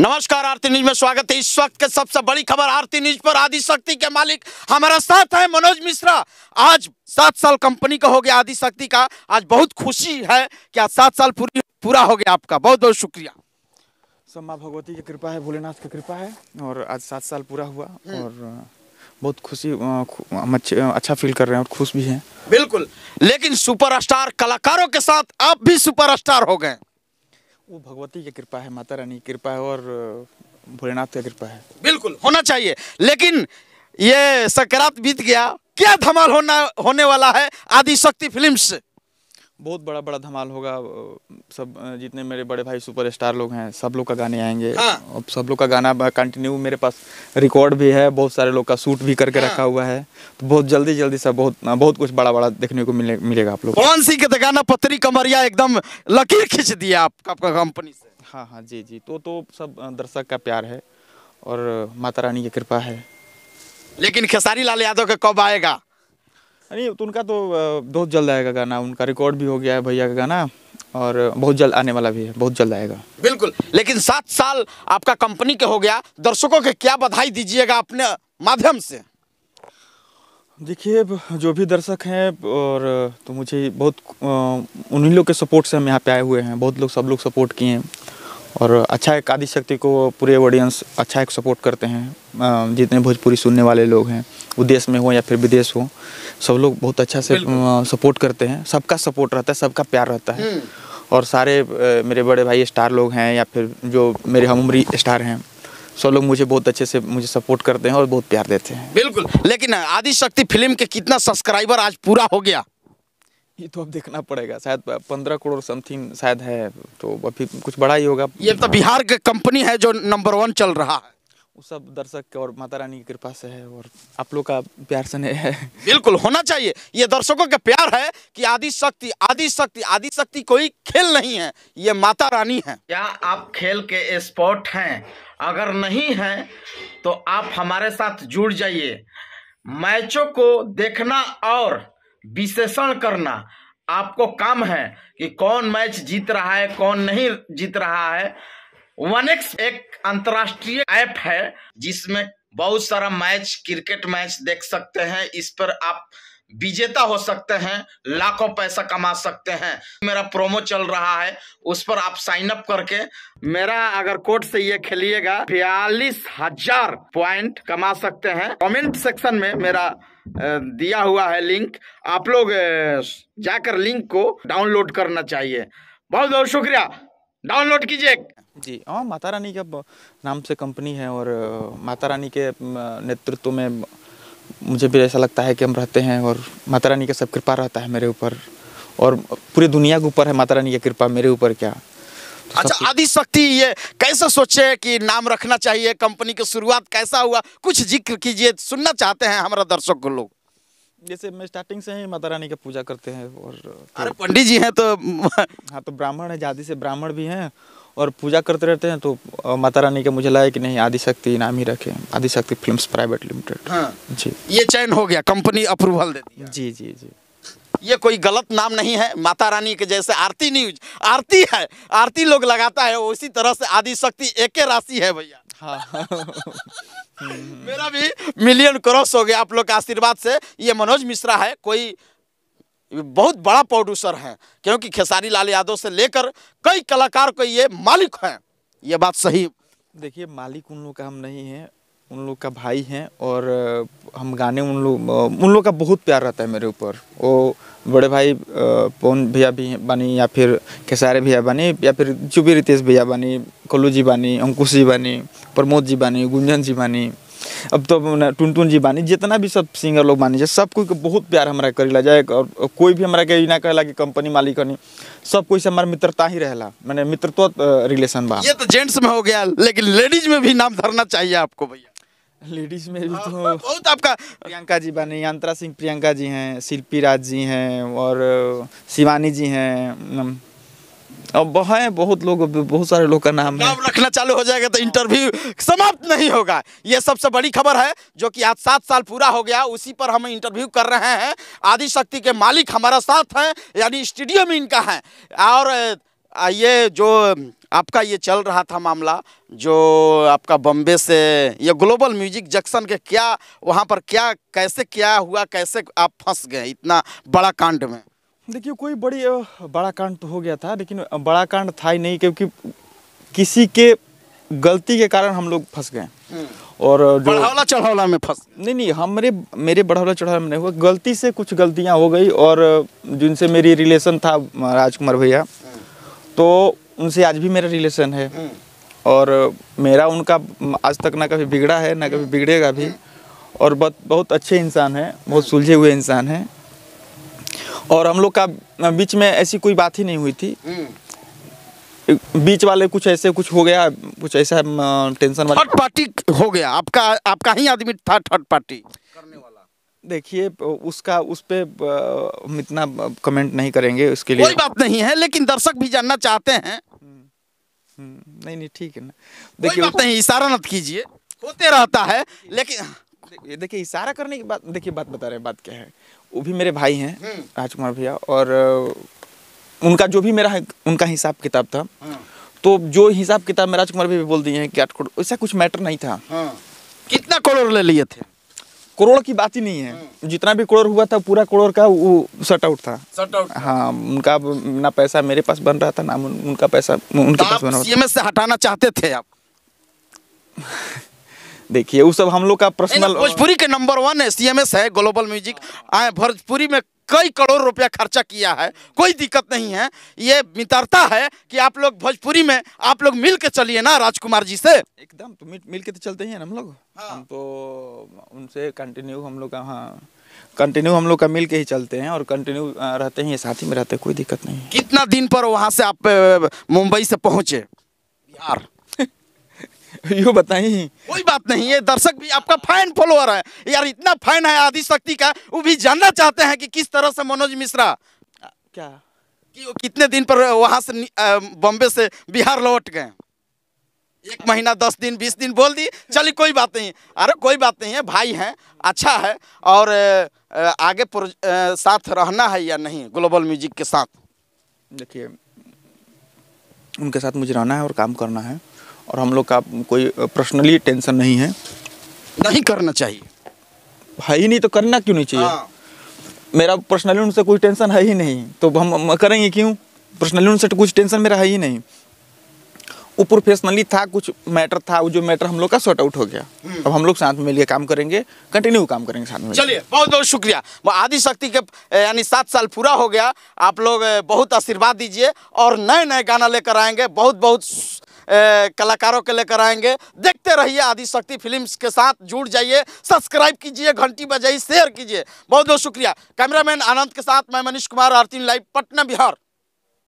नमस्कार आरती न्यूज में स्वागत है इस वक्त के सबसे बड़ी खबर आरती न्यूज पर आदि शक्ति के मालिक हमारा साथ है मनोज मिश्रा आज सात साल कंपनी का हो गया आदि शक्ति का आज बहुत खुशी है कि आज सात साल पूरी पूरा हो गया आपका बहुत बहुत शुक्रिया सब माँ भगवती की कृपा है भोलेनाथ की कृपा है और आज सात साल पूरा हुआ हम्म। और बहुत खुशी हम अच्छा फील कर रहे हैं और खुश भी है बिल्कुल लेकिन सुपर कलाकारों के साथ आप भी सुपर हो गए वो भगवती की कृपा है माता रानी की कृपा है और भोलेनाथ की कृपा है बिल्कुल होना चाहिए लेकिन ये सकरात बीत गया क्या धमाल होना होने वाला है आदिशक्ति फिल्म से बहुत बड़ा बड़ा धमाल होगा सब जितने मेरे बड़े भाई सुपरस्टार लोग हैं सब लोग का गाने आएंगे हाँ। सब लोग का गाना कंटिन्यू मेरे पास रिकॉर्ड भी है बहुत सारे लोग का शूट भी करके हाँ। रखा हुआ है तो बहुत जल्दी जल्दी सब बहुत बहुत कुछ बड़ा बड़ा देखने को मिले, मिलेगा आप लोग कौन सी के तो गाना पत्री कमरिया एकदम लकीर खींच दिया आपका आपका कंपनी से हाँ हाँ जी जी तो तो सब दर्शक का प्यार है और माता रानी की कृपा है लेकिन खेसारी लाल यादव का कब आएगा नहीं तो उनका तो बहुत जल्द आएगा गाना उनका रिकॉर्ड भी हो गया है भैया का गाना और बहुत जल्द आने वाला भी है बहुत जल्द आएगा बिल्कुल लेकिन सात साल आपका कंपनी के हो गया दर्शकों के क्या बधाई दीजिएगा अपने माध्यम से देखिए जो भी दर्शक हैं और तो मुझे बहुत उन्हीं लोग के सपोर्ट से हम यहाँ पे आए हुए हैं बहुत लोग सब लोग सपोर्ट किए हैं और अच्छा एक आदि शक्ति को पूरे ऑडियंस अच्छा एक सपोर्ट करते हैं जितने भोजपुरी सुनने वाले लोग हैं वो देश में हो या फिर विदेश हो सब लोग बहुत अच्छा से सपोर्ट करते हैं सबका सपोर्ट रहता है सबका प्यार रहता है हम्म। और सारे मेरे बड़े भाई स्टार लोग हैं या फिर जो मेरे हम उम्री स्टार हैं सब लोग मुझे बहुत अच्छे से मुझे सपोर्ट करते हैं और बहुत प्यार देते हैं बिल्कुल लेकिन आदिशक्ति फिल्म के कितना सब्सक्राइबर आज पूरा हो गया ये तो अब देखना पड़ेगा शायद पंद्रह करोड़ समथिंग शायद है तो अभी कुछ बड़ा ही होगा ये तो बिहार की कंपनी है जो नंबर वन चल रहा है वो सब दर्शक और माता रानी की कृपा से है और आप लोग का प्यार स्नेह है बिल्कुल होना चाहिए ये दर्शकों का प्यार है कि आदि शक्ति आदि शक्ति आदि शक्ति कोई खेल नहीं है ये माता रानी है क्या आप खेल के स्पोर्ट हैं अगर नहीं है तो आप हमारे साथ जुड़ जाइए मैचों को देखना और विश्लेषण करना आपको काम है कि कौन मैच जीत रहा है कौन नहीं जीत रहा है एक्स एक अंतर्राष्ट्रीय ऐप है जिसमें बहुत सारा मैच क्रिकेट मैच देख सकते हैं इस पर आप विजेता हो सकते हैं लाखों पैसा कमा सकते हैं मेरा प्रोमो चल रहा है उस पर आप साइन अप करके मेरा अगर कोर्ट से ये खेलिएगा बयालीस हजार प्वाइंट कमा सकते हैं कमेंट सेक्शन में मेरा दिया हुआ है लिंक आप लोग जाकर लिंक को डाउनलोड करना चाहिए बहुत बहुत शुक्रिया डाउनलोड कीजिए जी हाँ माता रानी का नाम से कंपनी है और माता रानी के नेतृत्व में मुझे भी ऐसा लगता है कि हम रहते हैं और माता रानी का सब कृपा रहता है मेरे ऊपर और पूरी दुनिया के ऊपर है माता रानी की कृपा मेरे ऊपर क्या तो अच्छा आदिशक्ति ये कैसे सोचे कि नाम रखना चाहिए कंपनी की शुरुआत कैसा हुआ कुछ जिक्र कीजिए सुनना चाहते हैं हमारा दर्शक लोग जैसे मैं स्टार्टिंग से ही माता रानी का पूजा करते हैं और अरे पंडित जी हैं तो हाँ तो ब्राह्मण है जाति से ब्राह्मण भी हैं और पूजा करते रहते हैं तो माता रानी का मुझे लगा कि नहीं आदिशक्ति नाम ही रखे आदिशक्ति फिल्म्स प्राइवेट लिमिटेड हाँ जी ये चयन हो गया कंपनी अप्रूवल दे दिया जी जी जी ये कोई गलत नाम नहीं है माता रानी के जैसे आरती न्यूज आरती है आरती लोग लगाता है उसी तरह से आदिशक्ति एक राशि है भैया हाँ। मेरा भी मिलियन क्रॉस हो गया आप लोग के आशीर्वाद से ये मनोज मिश्रा है कोई बहुत बड़ा प्रोड्यूसर है क्योंकि खेसारी लाल यादव से लेकर कई कलाकार को ये मालिक हैं ये बात सही देखिए मालिक उन लोग का हम नहीं हैं उन लोग का भाई हैं और हम गाने उन लोग उन लोग का बहुत प्यार रहता है मेरे ऊपर और बड़े भाई पवन भैया भी बानी या फिर खेसारे भैया बानी या फिर चुबी रितेश भैया बानी कोल्लू जी बानी अंकुश जी बानी प्रमोद जी बानी गुंजन जी बानी अब तो टुनटुन जी बानी जितना भी सब सिंगर लोग बानी जाए कोई बहुत प्यार हमारा ला जाए और कोई भी हमारा के ना कहला कि कंपनी मालिक नहीं सब कोई से हमारा मित्रता ही रहला मैंने मित्रत्व तो रिलेशन बा ये तो जेंट्स में हो गया लेकिन लेडीज में भी नाम धरना चाहिए आपको भैया लेडीज में भी हाँ, तो बहुत आपका प्रियंका जी बने यंत्रा सिंह प्रियंका जी हैं शिल्पी राज जी हैं और शिवानी जी हैं अब है बहुत लोग बहुत सारे लोग का नाम नाम रखना चालू हो जाएगा तो इंटरव्यू समाप्त नहीं होगा ये सबसे बड़ी खबर है जो कि आज सात साल पूरा हो गया उसी पर हम इंटरव्यू कर रहे हैं आदि शक्ति के मालिक हमारा साथ हैं यानी स्टूडियो में इनका है और ये जो आपका ये चल रहा था मामला जो आपका बम्बे से ये ग्लोबल म्यूजिक जंक्शन के क्या वहाँ पर क्या कैसे क्या हुआ कैसे आप फंस गए इतना बड़ा कांड में देखिए कोई बड़ी बड़ा कांड तो हो गया था लेकिन बड़ा कांड था ही नहीं क्योंकि किसी के गलती के कारण हम लोग फंस गए हम्म। और बढ़ावला चढ़ावला में फंस नहीं नहीं हमारे मेरे बढ़ौला चढ़ावला में नहीं हुआ गलती से कुछ गलतियाँ हो गई और जिनसे मेरी रिलेशन था राजकुमार भैया तो उनसे आज भी मेरा रिलेशन है हम्म। और मेरा उनका आज तक ना कभी बिगड़ा है ना कभी हम्म। बिगड़ेगा भी हम्म। और बहुत बहुत अच्छे इंसान हैं बहुत सुलझे हुए इंसान हैं और हम लोग का बीच में ऐसी कोई बात ही नहीं हुई थी बीच वाले कुछ ऐसे कुछ हो गया कुछ ऐसा टेंशन वाला थर्ड पार्टी हो गया आपका आपका ही आदमी था थर्ड पार्टी देखिए उसका उस पे इतना कमेंट नहीं करेंगे उसके लिए कोई बात नहीं है लेकिन दर्शक भी जानना चाहते हैं हम्म, हम्म, नहीं नहीं ठीक है ना देखिए बात नहीं इशारा मत कीजिए होते रहता है लेकिन देखिए इशारा करने की बात देखिए बात बता रहे हैं बात क्या है वो भी मेरे भाई हैं हम्म। राजकुमार भैया और उनका जो भी मेरा उनका हिसाब किताब था हाँ। तो जो हिसाब किताब में राजकुमार भैया बोल दिए हैं कि आठ करोड़ ऐसा कुछ मैटर नहीं था हाँ। कितना करोड़ ले लिए थे करोड़ की बात ही नहीं है हम्म। जितना भी करोड़ हुआ था पूरा करोड़ का वो शर्ट आउट था शर्ट आउट हाँ उनका ना पैसा मेरे पास बन रहा था ना उनका पैसा उनके तो पास बन रहा था से हटाना चाहते थे आप देखिए वो सब हम लोग का पर्सनल भोजपुरी के नंबर वन है सी है ग्लोबल म्यूजिक आए भोजपुरी में कई करोड़ रुपया खर्चा किया है कोई दिक्कत नहीं है ये मित्रता है कि आप लोग भोजपुरी में आप लोग मिल के चलिए ना राजकुमार जी से एकदम तो मिल, मिल के तो चलते ही है ना हम लोग हाँ। हम तो उनसे कंटिन्यू हम लोग हाँ कंटिन्यू हम लोग का मिल के ही चलते हैं और कंटिन्यू रहते हैं साथ ही में रहते कोई दिक्कत नहीं कितना दिन पर वहाँ से आप मुंबई से पहुँचे बिहार यू बताई कोई बात नहीं है दर्शक भी आपका फैन फॉलोअर है यार इतना फैन है आदिशक्ति का वो भी जानना चाहते हैं कि किस तरह से मनोज मिश्रा क्या कि वो कितने दिन पर वहाँ से बॉम्बे से बिहार लौट गए एक महीना दस दिन बीस दिन बोल दी चलिए कोई बात नहीं अरे कोई बात नहीं है भाई हैं अच्छा है और आगे साथ रहना है या नहीं ग्लोबल म्यूजिक के साथ देखिए उनके साथ मुझे रहना है और काम करना है और हम लोग का कोई पर्सनली टेंशन नहीं है नहीं करना चाहिए है ही नहीं तो करना क्यों नहीं चाहिए हाँ। मेरा पर्सनली उनसे कोई टेंशन है ही नहीं तो हम, करेंगे क्यों पर्सनली उनसे तो कुछ टेंशन मेरा है ही नहीं वो प्रोफेशनली था कुछ मैटर था वो जो मैटर हम लोग का शॉर्ट आउट हो गया हम्म। अब हम लोग साथ में मिलकर काम करेंगे कंटिन्यू काम करेंगे साथ में चलिए बहुत बहुत शुक्रिया वो आदि शक्ति के यानी सात साल पूरा हो गया आप लोग बहुत आशीर्वाद दीजिए और नए नए गाना लेकर आएंगे बहुत बहुत कलाकारों के लेकर आएंगे देखते रहिए आदिशक्ति फिल्म्स के साथ जुड़ जाइए सब्सक्राइब कीजिए घंटी बजाइए शेयर कीजिए बहुत बहुत शुक्रिया कैमरामैन आनंद के साथ मैं मनीष कुमार आरती लाइव पटना बिहार